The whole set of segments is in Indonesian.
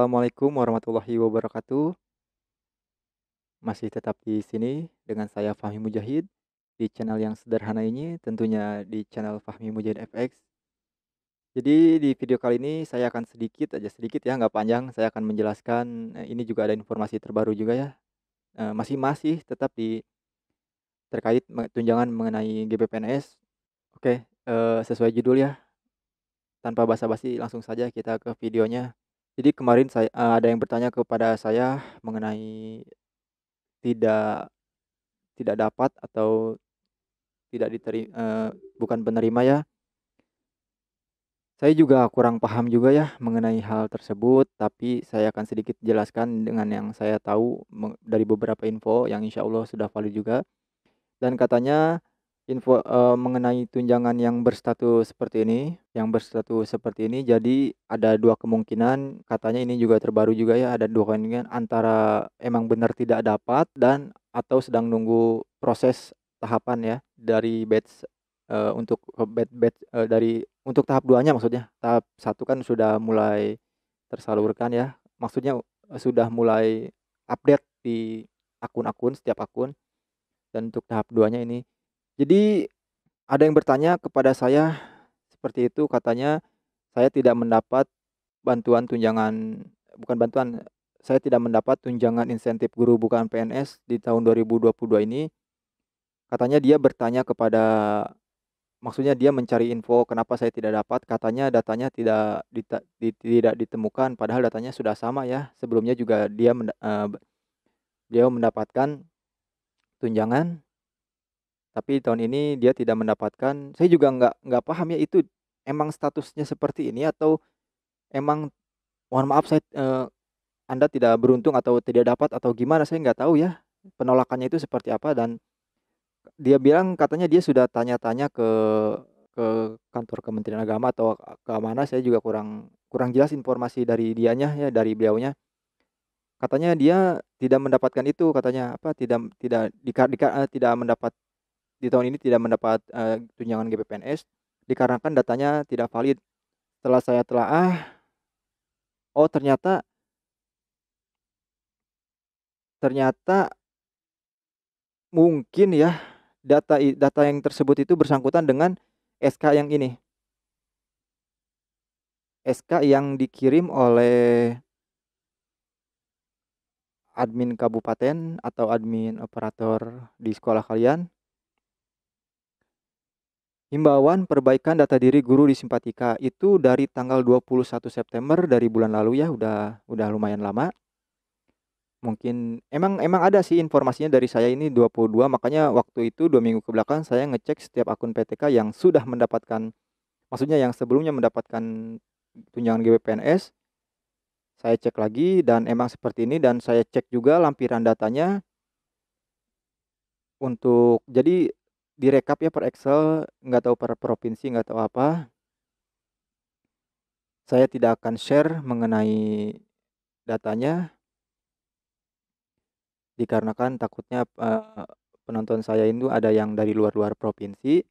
Assalamualaikum warahmatullahi wabarakatuh. Masih tetap di sini dengan saya Fahmi Mujahid di channel yang sederhana ini, tentunya di channel Fahmi Mujahid FX. Jadi di video kali ini saya akan sedikit aja sedikit ya, nggak panjang. Saya akan menjelaskan eh, ini juga ada informasi terbaru juga ya. Eh, masih masih tetap di terkait tunjangan mengenai GBPNS. Oke, eh, sesuai judul ya. Tanpa basa-basi langsung saja kita ke videonya. Jadi kemarin saya eh, ada yang bertanya kepada saya mengenai tidak tidak dapat atau tidak diterima uh, eh, bukan penerima ya. Saya juga kurang paham juga ya mengenai hal tersebut, tapi saya akan sedikit jelaskan dengan yang saya tahu dari beberapa info yang insya Allah sudah valid juga. Dan katanya info uh, mengenai tunjangan yang berstatus seperti ini, yang berstatus seperti ini. Jadi ada dua kemungkinan, katanya ini juga terbaru juga ya, ada dua kemungkinan antara emang benar tidak dapat dan atau sedang nunggu proses tahapan ya dari batch uh, untuk batch batch eh, uh, dari untuk tahap duanya maksudnya. Tahap satu kan sudah mulai tersalurkan ya. Maksudnya sudah mulai update di akun-akun setiap akun dan untuk tahap duanya ini jadi ada yang bertanya kepada saya seperti itu katanya saya tidak mendapat bantuan tunjangan bukan bantuan saya tidak mendapat tunjangan insentif guru bukan PNS di tahun 2022 ini. Katanya dia bertanya kepada maksudnya dia mencari info kenapa saya tidak dapat katanya datanya tidak di, di, tidak ditemukan padahal datanya sudah sama ya sebelumnya juga dia uh, dia mendapatkan tunjangan tapi tahun ini dia tidak mendapatkan. Saya juga nggak nggak paham ya itu emang statusnya seperti ini atau emang mohon maaf saya eh, Anda tidak beruntung atau tidak dapat atau gimana saya nggak tahu ya penolakannya itu seperti apa dan dia bilang katanya dia sudah tanya-tanya ke ke kantor Kementerian Agama atau ke mana saya juga kurang kurang jelas informasi dari dianya ya dari beliaunya katanya dia tidak mendapatkan itu katanya apa tidak tidak di, di, eh, tidak mendapat di tahun ini tidak mendapat uh, tunjangan GPPNS dikarenakan datanya tidak valid. Setelah saya telaah, oh ternyata ternyata mungkin ya data data yang tersebut itu bersangkutan dengan SK yang ini. SK yang dikirim oleh admin kabupaten atau admin operator di sekolah kalian Himbauan perbaikan data diri guru di Simpatika itu dari tanggal 21 September dari bulan lalu ya, udah udah lumayan lama. Mungkin emang emang ada sih informasinya dari saya ini 22 makanya waktu itu dua minggu ke belakang saya ngecek setiap akun PTK yang sudah mendapatkan maksudnya yang sebelumnya mendapatkan tunjangan GWPNS saya cek lagi dan emang seperti ini dan saya cek juga lampiran datanya untuk jadi direkap ya per Excel, nggak tahu per provinsi, nggak tahu apa. Saya tidak akan share mengenai datanya dikarenakan takutnya eh, penonton saya itu ada yang dari luar-luar provinsi.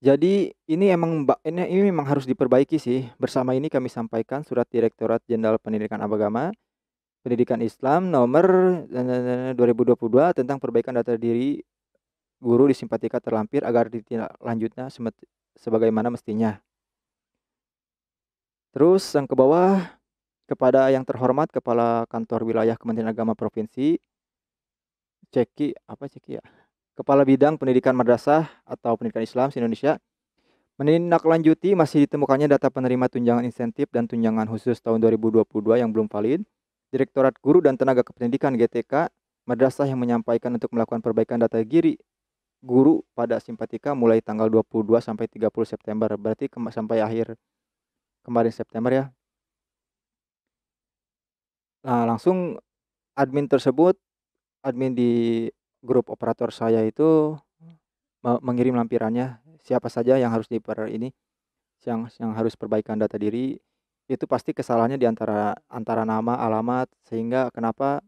Jadi ini emang ini, ini memang harus diperbaiki sih. Bersama ini kami sampaikan surat Direktorat Jenderal Pendidikan Agama Pendidikan Islam nomor 2022 tentang perbaikan data diri guru disimpatika terlampir agar ditindaklanjutnya sebagaimana mestinya. Terus yang ke bawah kepada yang terhormat Kepala Kantor Wilayah Kementerian Agama Provinsi Ceki apa Ceki ya? Kepala Bidang Pendidikan Madrasah atau Pendidikan Islam di indonesia menindaklanjuti masih ditemukannya data penerima tunjangan insentif dan tunjangan khusus tahun 2022 yang belum valid. Direktorat Guru dan Tenaga Kependidikan GTK Madrasah yang menyampaikan untuk melakukan perbaikan data giri guru pada simpatika mulai tanggal 22 sampai 30 September. Berarti sampai akhir kemarin September ya. Nah, langsung admin tersebut admin di grup operator saya itu mengirim lampirannya siapa saja yang harus diper ini yang yang harus perbaikan data diri itu pasti kesalahannya di antara antara nama, alamat sehingga kenapa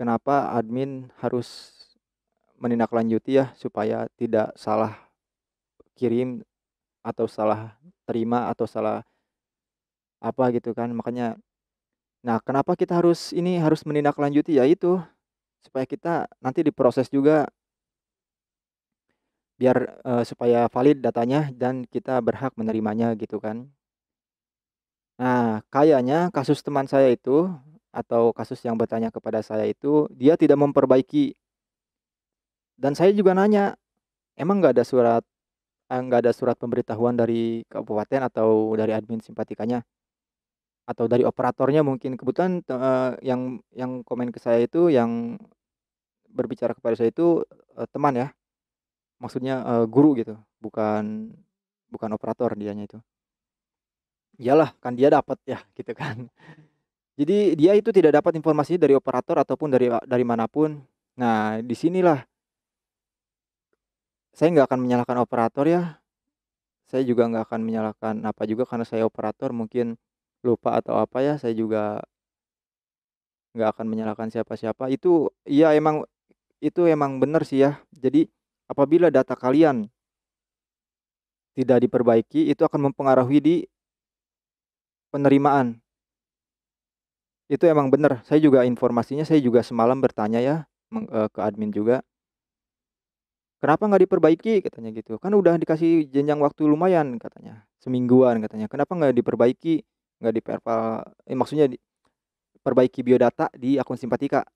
kenapa admin harus menindaklanjuti ya supaya tidak salah kirim atau salah terima atau salah apa gitu kan makanya nah kenapa kita harus ini harus menindaklanjuti ya itu supaya kita nanti diproses juga biar e, supaya valid datanya dan kita berhak menerimanya gitu kan nah kayaknya kasus teman saya itu atau kasus yang bertanya kepada saya itu dia tidak memperbaiki dan saya juga nanya emang nggak ada surat eh, nggak ada surat pemberitahuan dari kabupaten atau dari admin simpatikanya atau dari operatornya mungkin kebetulan uh, yang yang komen ke saya itu yang berbicara kepada saya itu uh, teman ya maksudnya uh, guru gitu bukan bukan operator dianya itu iyalah kan dia dapat ya gitu kan jadi dia itu tidak dapat informasi dari operator ataupun dari dari manapun nah disinilah saya nggak akan menyalahkan operator ya saya juga nggak akan menyalahkan apa juga karena saya operator mungkin lupa atau apa ya saya juga nggak akan menyalahkan siapa-siapa itu ya emang itu emang benar sih ya jadi apabila data kalian tidak diperbaiki itu akan mempengaruhi di penerimaan itu emang benar saya juga informasinya saya juga semalam bertanya ya eh, ke admin juga kenapa nggak diperbaiki katanya gitu kan udah dikasih jenjang waktu lumayan katanya semingguan katanya kenapa nggak diperbaiki nggak di eh, maksudnya di, perbaiki biodata di akun simpatika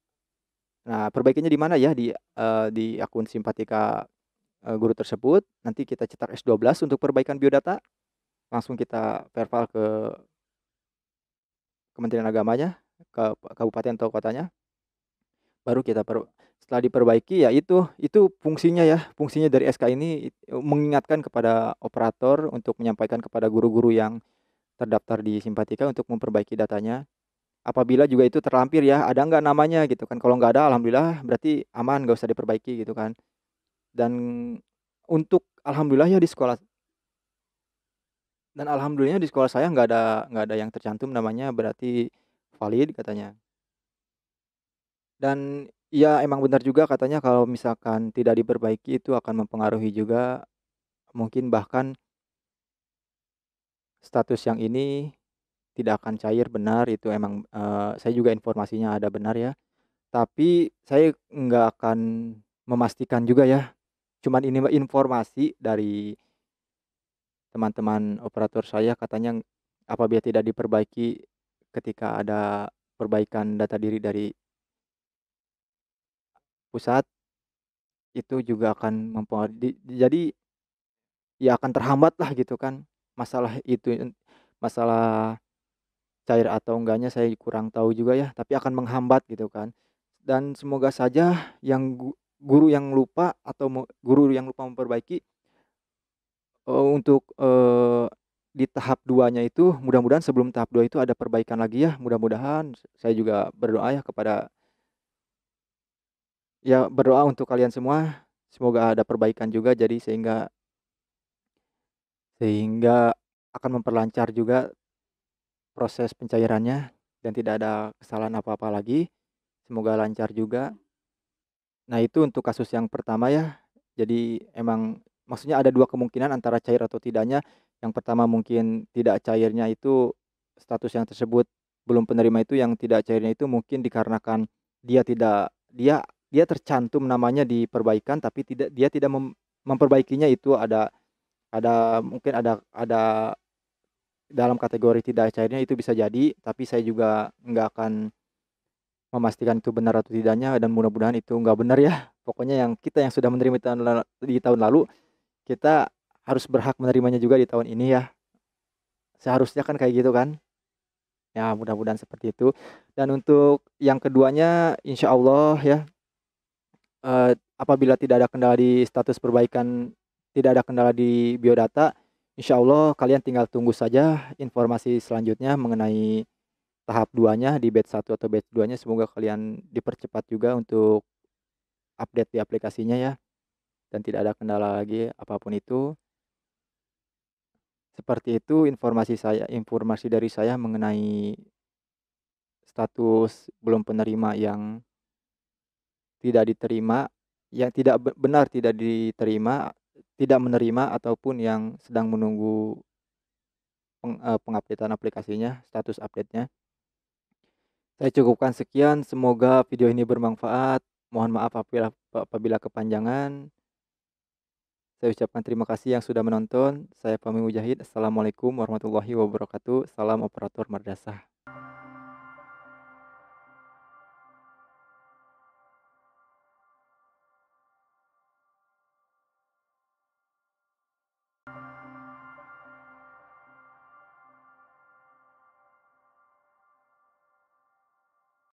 nah perbaikinya di mana ya di uh, di akun simpatika uh, guru tersebut nanti kita cetak S12 untuk perbaikan biodata langsung kita verbal ke Kementerian Agamanya ke kabupaten atau kotanya baru kita per, setelah diperbaiki ya itu itu fungsinya ya fungsinya dari SK ini e, mengingatkan kepada operator untuk menyampaikan kepada guru-guru yang terdaftar di Simpatika untuk memperbaiki datanya apabila juga itu terlampir ya ada nggak namanya gitu kan kalau nggak ada alhamdulillah berarti aman nggak usah diperbaiki gitu kan dan untuk alhamdulillah ya di sekolah dan alhamdulillah di sekolah saya nggak ada nggak ada yang tercantum namanya berarti valid katanya dan Iya, emang benar juga katanya kalau misalkan tidak diperbaiki itu akan mempengaruhi juga mungkin bahkan status yang ini tidak akan cair benar itu emang uh, saya juga informasinya ada benar ya. Tapi saya nggak akan memastikan juga ya. Cuman ini informasi dari teman-teman operator saya katanya apabila tidak diperbaiki ketika ada perbaikan data diri dari pusat, itu juga akan mempengaruhi. Jadi ya akan terhambat lah gitu kan masalah itu masalah cair atau enggaknya saya kurang tahu juga ya, tapi akan menghambat gitu kan. Dan semoga saja yang guru yang lupa atau guru yang lupa memperbaiki uh, untuk uh, di tahap duanya itu mudah-mudahan sebelum tahap dua itu ada perbaikan lagi ya mudah-mudahan saya juga berdoa ya kepada ya berdoa untuk kalian semua semoga ada perbaikan juga jadi sehingga sehingga akan memperlancar juga proses pencairannya dan tidak ada kesalahan apa-apa lagi semoga lancar juga nah itu untuk kasus yang pertama ya jadi emang maksudnya ada dua kemungkinan antara cair atau tidaknya yang pertama mungkin tidak cairnya itu status yang tersebut belum penerima itu yang tidak cairnya itu mungkin dikarenakan dia tidak dia dia tercantum namanya diperbaikan tapi tidak dia tidak mem, memperbaikinya itu ada ada mungkin ada ada dalam kategori tidak cairnya itu bisa jadi tapi saya juga nggak akan memastikan itu benar atau tidaknya dan mudah-mudahan itu nggak benar ya pokoknya yang kita yang sudah menerima di tahun lalu kita harus berhak menerimanya juga di tahun ini ya seharusnya kan kayak gitu kan ya mudah-mudahan seperti itu dan untuk yang keduanya insyaallah ya uh, apabila tidak ada kendala di status perbaikan, tidak ada kendala di biodata, insya Allah kalian tinggal tunggu saja informasi selanjutnya mengenai tahap 2-nya di batch 1 atau batch 2-nya. Semoga kalian dipercepat juga untuk update di aplikasinya ya. Dan tidak ada kendala lagi apapun itu. Seperti itu informasi saya informasi dari saya mengenai status belum penerima yang tidak diterima, yang tidak benar tidak diterima, tidak menerima ataupun yang sedang menunggu peng, eh, pengupdatean aplikasinya, status update-nya. Saya cukupkan sekian, semoga video ini bermanfaat. Mohon maaf apabila apabila kepanjangan. Saya ucapkan terima kasih yang sudah menonton. Saya Fahmi Mujahid. Assalamualaikum warahmatullahi wabarakatuh. Salam operator Merdasah.